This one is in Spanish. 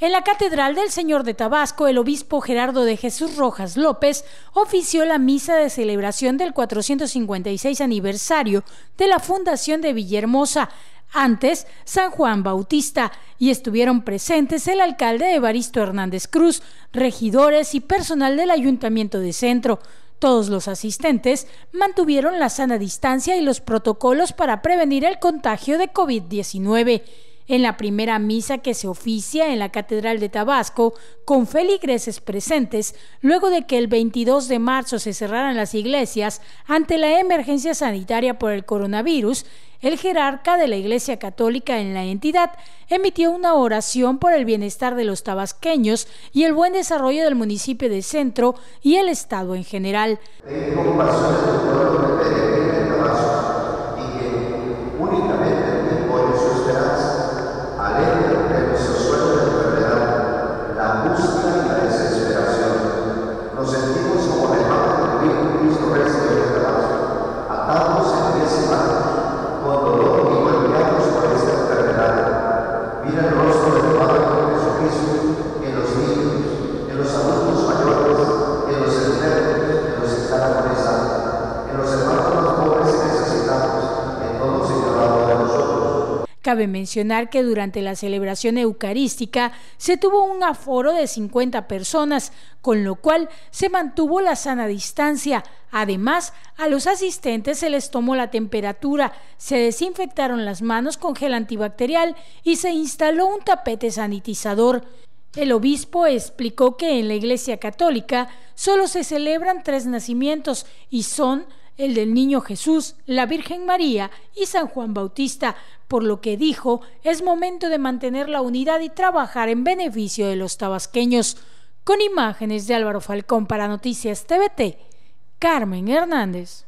En la Catedral del Señor de Tabasco, el obispo Gerardo de Jesús Rojas López ofició la misa de celebración del 456 aniversario de la fundación de Villahermosa, antes San Juan Bautista, y estuvieron presentes el alcalde Evaristo Hernández Cruz, regidores y personal del Ayuntamiento de Centro. Todos los asistentes mantuvieron la sana distancia y los protocolos para prevenir el contagio de COVID-19 en la primera misa que se oficia en la Catedral de Tabasco, con feligreses presentes, luego de que el 22 de marzo se cerraran las iglesias ante la emergencia sanitaria por el coronavirus, el jerarca de la Iglesia Católica en la entidad emitió una oración por el bienestar de los tabasqueños y el buen desarrollo del municipio de Centro y el Estado en general. Cabe mencionar que durante la celebración eucarística se tuvo un aforo de 50 personas, con lo cual se mantuvo la sana distancia. Además, a los asistentes se les tomó la temperatura, se desinfectaron las manos con gel antibacterial y se instaló un tapete sanitizador. El obispo explicó que en la Iglesia Católica solo se celebran tres nacimientos y son el del Niño Jesús, la Virgen María y San Juan Bautista, por lo que dijo, es momento de mantener la unidad y trabajar en beneficio de los tabasqueños. Con imágenes de Álvaro Falcón para Noticias TVT, Carmen Hernández.